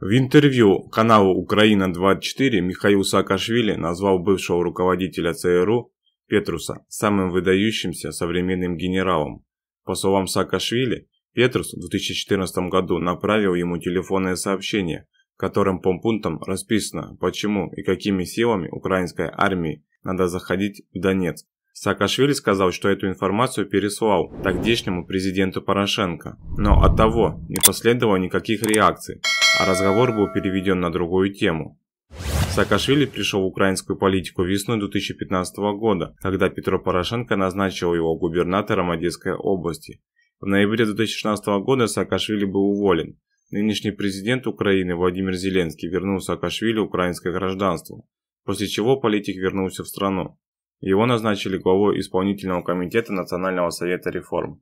В интервью каналу «Украина-24» Михаил Саакашвили назвал бывшего руководителя ЦРУ Петруса самым выдающимся современным генералом. По словам Саакашвили, Петрус в 2014 году направил ему телефонное сообщение, которым по пунктам расписано, почему и какими силами украинской армии надо заходить в Донецк. Саакашвили сказал, что эту информацию переслал тогдешнему президенту Порошенко, но от того не последовало никаких реакций а разговор был переведен на другую тему. Саакашвили пришел в украинскую политику весной 2015 года, когда Петро Порошенко назначил его губернатором Одесской области. В ноябре 2016 года Саакашвили был уволен. Нынешний президент Украины Владимир Зеленский вернул Саакашвили украинское гражданство, после чего политик вернулся в страну. Его назначили главой исполнительного комитета Национального совета реформ.